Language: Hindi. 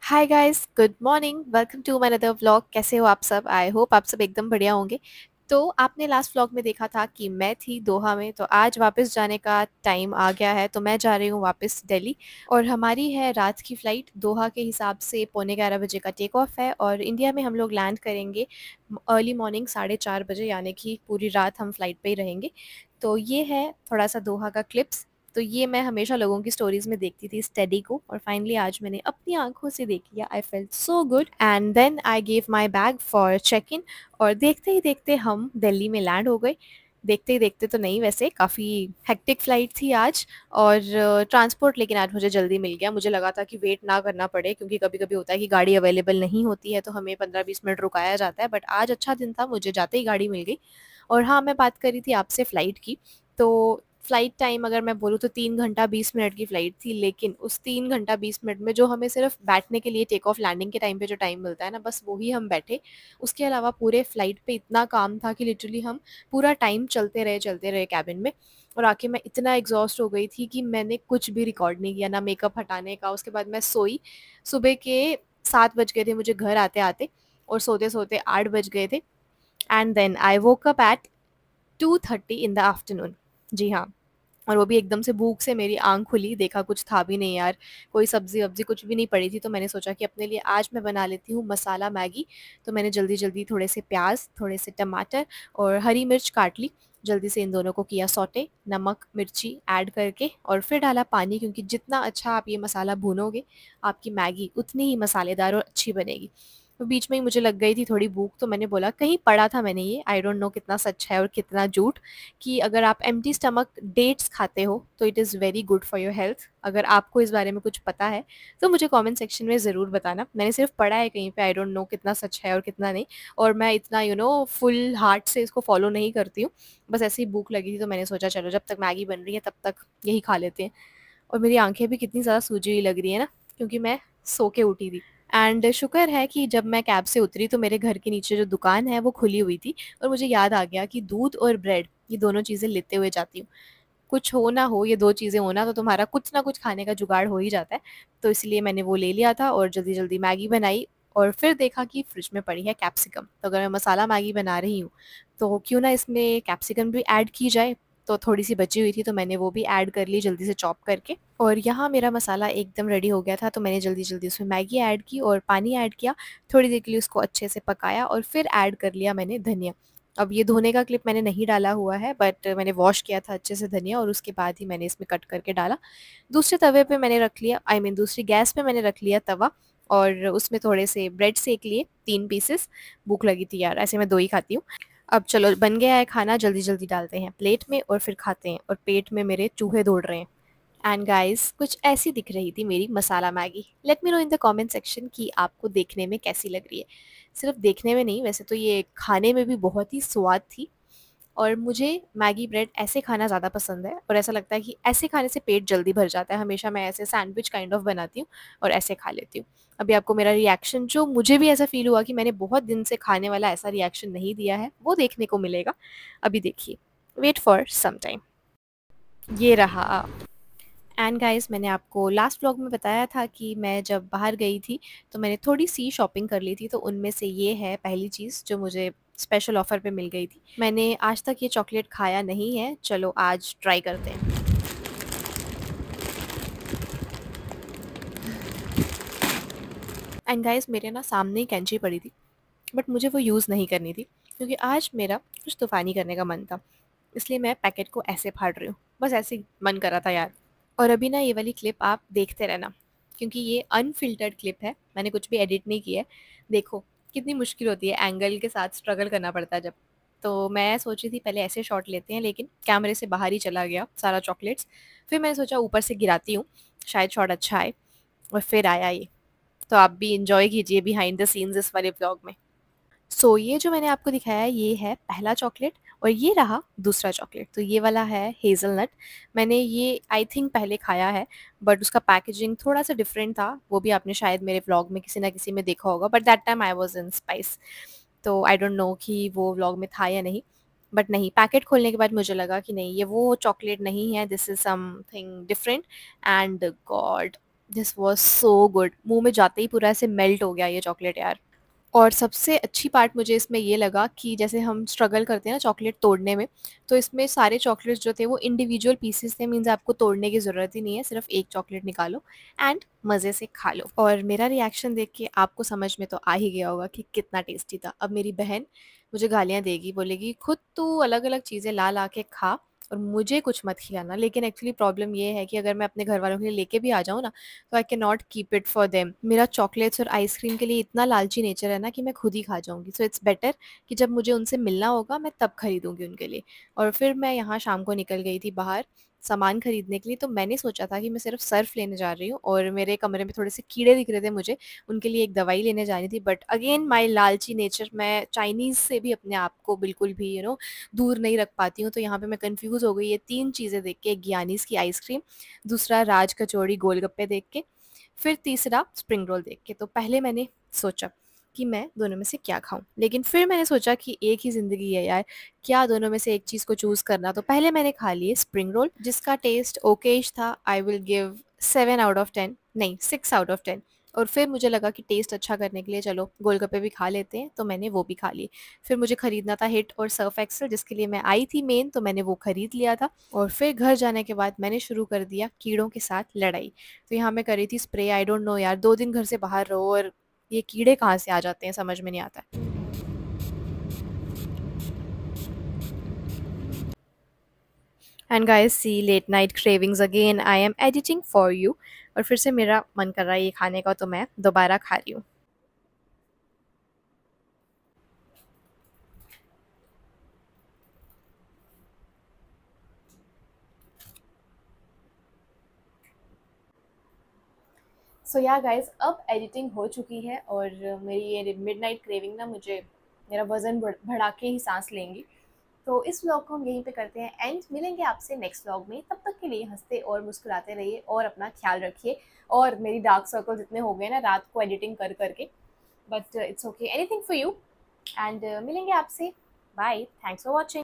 hi guys good morning welcome to my other vlog कैसे हो आप सब आई होप आप सब एकदम बढ़िया होंगे तो आपने लास्ट व्लॉग में देखा था कि मैं थी दोहा में तो आज वापस जाने का टाइम आ गया है तो मैं जा रही हूँ वापस दिल्ली और हमारी है रात की फ़्लाइट दोहा के हिसाब से पौने ग्यारह बजे का टेक ऑफ है और इंडिया में हम लोग लैंड करेंगे अर्ली मॉर्निंग साढ़े चार बजे यानी कि पूरी रात हम फ्लाइट पर ही रहेंगे तो ये है थोड़ा सा दोहा का क्लिप्स तो ये मैं हमेशा लोगों की स्टोरीज में देखती थी स्टडी को और फाइनली आज मैंने अपनी आंखों से देख लिया I felt so good and then I gave my bag for check in और देखते ही देखते हम दिल्ली में लैंड हो गए देखते ही देखते तो नहीं वैसे काफ़ी हेक्टिक फ्लाइट थी आज और ट्रांसपोर्ट uh, लेकिन आज मुझे जल्दी मिल गया मुझे लगा था कि वेट ना करना पड़े क्योंकि कभी कभी होता है कि गाड़ी अवेलेबल नहीं होती है तो हमें पंद्रह बीस मिनट रुकाया जाता है बट आज अच्छा दिन था मुझे जाते ही गाड़ी मिल गई और हाँ मैं बात करी थी आपसे फ़्लाइट की तो फ़्लाइट टाइम अगर मैं बोलूँ तो तीन घंटा बीस मिनट की फ़्लाइट थी लेकिन उस तीन घंटा बीस मिनट में जो हमें सिर्फ बैठने के लिए टेक ऑफ लैंडिंग के टाइम पे जो टाइम मिलता है ना बस वही हम बैठे उसके अलावा पूरे फ़्लाइट पे इतना काम था कि लिटरली हम पूरा टाइम चलते रहे चलते रहे कैबिन में और आके मैं इतना एग्जॉस्ट हो गई थी कि मैंने कुछ भी रिकॉर्ड नहीं किया ना मेकअप हटाने का उसके बाद मैं सोई सुबह के सात बज गए थे मुझे घर आते आते और सोते सोते आठ बज गए थे and then I woke up at two thirty in the afternoon जी हाँ और वो भी एकदम से भूख से मेरी आँख खुली देखा कुछ था भी नहीं यार कोई सब्ज़ी वब्ज़ी कुछ भी नहीं पड़ी थी तो मैंने सोचा कि अपने लिए आज मैं बना लेती हूँ मसाला मैगी तो मैंने जल्दी जल्दी थोड़े से प्याज थोड़े से टमाटर और हरी मिर्च काट ली जल्दी से इन दोनों को किया सोटे नमक मिर्ची ऐड करके और फिर डाला पानी क्योंकि जितना अच्छा आप ये मसाला भूनोगे आपकी मैगी उतनी ही मसालेदार और अच्छी बनेगी तो बीच में ही मुझे लग गई थी थोड़ी भूख तो मैंने बोला कहीं पढ़ा था मैंने ये आई डोंट नो कितना सच है और कितना झूठ कि अगर आप एम स्टमक डेट्स खाते हो तो it is very good for your health अगर आपको इस बारे में कुछ पता है तो मुझे कमेंट सेक्शन में ज़रूर बताना मैंने सिर्फ पढ़ा है कहीं पे आई डोंट नो कितना सच है और कितना नहीं और मैं इतना यू नो फुल हार्ट से इसको फॉलो नहीं करती हूँ बस ऐसी भूख लगी थी तो मैंने सोचा चलो जब तक मैगी बन रही है तब तक यही खा लेते हैं और मेरी आंखें भी कितनी ज़्यादा सूजी हुई लग रही है ना क्योंकि मैं सो के उठी थी एंड शुक्र है कि जब मैं कैब से उतरी तो मेरे घर के नीचे जो दुकान है वो खुली हुई थी और मुझे याद आ गया कि दूध और ब्रेड ये दोनों चीज़ें लेते हुए जाती हूँ कुछ हो ना हो ये दो चीज़ें होना तो तुम्हारा कुछ ना कुछ खाने का जुगाड़ हो ही जाता है तो इसलिए मैंने वो ले लिया था और जल्दी जल्दी मैगी बनाई और फिर देखा कि फ्रिज में पड़ी है कैप्सिकम तो अगर मैं मसाला मैगी बना रही हूँ तो क्यों ना इसमें कैप्सिकम भी ऐड की जाए तो थोड़ी सी बची हुई थी तो मैंने वो भी ऐड कर ली जल्दी से चॉप करके और यहाँ मेरा मसाला एकदम रेडी हो गया था तो मैंने जल्दी जल्दी उसमें मैगी ऐड की और पानी ऐड किया थोड़ी देर के लिए उसको अच्छे से पकाया और फिर ऐड कर लिया मैंने धनिया अब ये धोने का क्लिप मैंने नहीं डाला हुआ है बट मैंने वॉश किया था अच्छे से धनिया और उसके बाद ही मैंने इसमें कट करके डाला दूसरे तवे पे मैंने रख लिया आई I मीन mean, दूसरी गैस पे मैंने रख लिया तवा और उसमें थोड़े से ब्रेड सेक लिए तीन पीसेस भूख लगी थी यार ऐसे मैं दो ही खाती हूँ अब चलो बन गया है खाना जल्दी जल्दी डालते हैं प्लेट में और फिर खाते हैं और पेट में मेरे चूहे दौड़ रहे हैं एंड गाइस कुछ ऐसी दिख रही थी मेरी masala Maggi let me know in the comment section कि आपको देखने में कैसी लग रही है सिर्फ देखने में नहीं वैसे तो ये खाने में भी बहुत ही स्वाद थी और मुझे मैगी ब्रेड ऐसे खाना ज़्यादा पसंद है और ऐसा लगता है कि ऐसे खाने से पेट जल्दी भर जाता है हमेशा मैं ऐसे सैंडविच काइंड ऑफ बनाती हूँ और ऐसे खा लेती हूँ अभी आपको मेरा रिएक्शन जो मुझे भी ऐसा फील हुआ कि मैंने बहुत दिन से खाने वाला ऐसा रिएक्शन नहीं दिया है वो देखने को मिलेगा अभी देखिए वेट फॉर सम टाइम ये रहा एंड गाइस मैंने आपको लास्ट व्लॉग में बताया था कि मैं जब बाहर गई थी तो मैंने थोड़ी सी शॉपिंग कर ली थी तो उनमें से ये है पहली चीज़ जो मुझे स्पेशल ऑफ़र पे मिल गई थी मैंने आज तक ये चॉकलेट खाया नहीं है चलो आज ट्राई करते हैं एंड गाइस मेरे ना सामने ही कैंची पड़ी थी बट मुझे वो यूज़ नहीं करनी थी क्योंकि आज मेरा कुछ तूफ़ानी करने का मन था इसलिए मैं पैकेट को ऐसे फाड़ रही हूँ बस ऐसे मन करा था यार और अभी ना ये वाली क्लिप आप देखते रहना क्योंकि ये अनफिल्टर्ड क्लिप है मैंने कुछ भी एडिट नहीं किया है देखो कितनी मुश्किल होती है एंगल के साथ स्ट्रगल करना पड़ता है जब तो मैं सोची थी पहले ऐसे शॉट लेते हैं लेकिन कैमरे से बाहर ही चला गया सारा चॉकलेट्स फिर मैंने सोचा ऊपर से गिराती हूँ शायद शॉट अच्छा आए और फिर आया ये तो आप भी इंजॉय कीजिए बिहाइंड द सीन्स इस वाले ब्लॉग में सो so, ये जो मैंने आपको दिखाया ये है पहला चॉकलेट और ये रहा दूसरा चॉकलेट तो ये वाला है हेज़लनट मैंने ये आई थिंक पहले खाया है बट उसका पैकेजिंग थोड़ा सा डिफरेंट था वो भी आपने शायद मेरे व्लॉग में किसी ना किसी में देखा होगा but that time I was in spice तो आई डोंट नो कि वो व्लॉग में था या नहीं बट नहीं पैकेट खोलने के बाद मुझे लगा कि नहीं ये वो चॉकलेट नहीं है this is something different and god this was so good मुंह में जाते ही पूरा ऐसे मेल्ट हो गया ये चॉकलेट यार और सबसे अच्छी पार्ट मुझे इसमें ये लगा कि जैसे हम स्ट्रगल करते हैं ना चॉकलेट तोड़ने में तो इसमें सारे चॉकलेट्स जो थे वो इंडिविजुअल पीसेस थे मीन्स आपको तोड़ने की ज़रूरत ही नहीं है सिर्फ एक चॉकलेट निकालो एंड मज़े से खा लो और मेरा रिएक्शन देख के आपको समझ में तो आ ही गया होगा कि कितना टेस्टी था अब मेरी बहन मुझे गालियाँ देगी बोलेगी खुद तो अलग अलग चीज़ें ला ला के खा और मुझे कुछ मत खिलाना लेकिन एक्चुअली प्रॉब्लम ये है कि अगर मैं अपने घर वालों के लिए लेके भी आ जाऊँ ना तो I can not keep it for them मेरा चॉकलेट्स और आइसक्रीम के लिए इतना लालची नेचर है ना कि मैं खुद ही खा जाऊँगी सो इट्स बेटर कि जब मुझे उनसे मिलना होगा मैं तब खरीदूँगी उनके लिए और फिर मैं यहाँ शाम को निकल गई थी बाहर सामान खरीदने के लिए तो मैंने सोचा था कि मैं सिर्फ सर्फ लेने जा रही हूँ और मेरे कमरे में थोड़े से कीड़े दिख रहे थे मुझे उनके लिए एक दवाई लेने जा रही थी बट अगेन माई लालची नेचर मैं चाइनीज़ से भी अपने आप को बिल्कुल भी यू नो दूर नहीं रख पाती हूँ तो यहाँ पर मैं कन्फ्यूज़ हो गई ये तीन चीज़ें देख के एक ज्ञानीज़ की आइसक्रीम दूसरा राज कचौड़ी गोलगप्पे देख के फिर तीसरा स्प्रिंग रोल देख के तो पहले मैंने सोचा कि मैं दोनों में से क्या खाऊं लेकिन फिर मैंने सोचा कि एक ही ज़िंदगी है यार क्या दोनों में से एक चीज़ को चूज़ करना तो पहले मैंने खा लिए स्प्रिंग रोल जिसका टेस्ट ओकेश था I will give seven out of ten नहीं सिक्स आउट ऑफ टेन और फिर मुझे लगा कि टेस्ट अच्छा करने के लिए चलो गोलगप्पे भी खा लेते हैं तो मैंने वो भी खा लिए फिर मुझे ख़रीदना था हिट और सर्फ एक्सल जिसके लिए मैं आई थी मेन तो मैंने वो ख़रीद लिया था और फिर घर जाने के बाद मैंने शुरू कर दिया कीड़ों के साथ लड़ाई तो यहाँ मैं करी थी स्प्रे आई डोंट नो यार दो दिन घर से बाहर रहो और ये कीड़े कहाँ से आ जाते हैं समझ में नहीं आता है and guys see late night cravings again I am editing for you और फिर से मेरा मन कर रहा है ये खाने का तो मैं दोबारा खा रही हूँ सो या गाइज अब एडिटिंग हो चुकी है और मेरी ये मिड नाइट क्रेविंग ना मुझे मेरा वज़न बढ़ा के ही सांस लेंगी तो इस व्लॉग को हम यहीं पे करते हैं एंड मिलेंगे आपसे नेक्स्ट व्लॉग में तब तक के लिए हंसते और मुस्कुराते रहिए और अपना ख्याल रखिए और मेरी डार्क सर्कल जितने हो गए ना रात को एडिटिंग कर करके but it's okay anything for you and मिलेंगे आपसे बाय थैंक्स फॉर वॉचिंग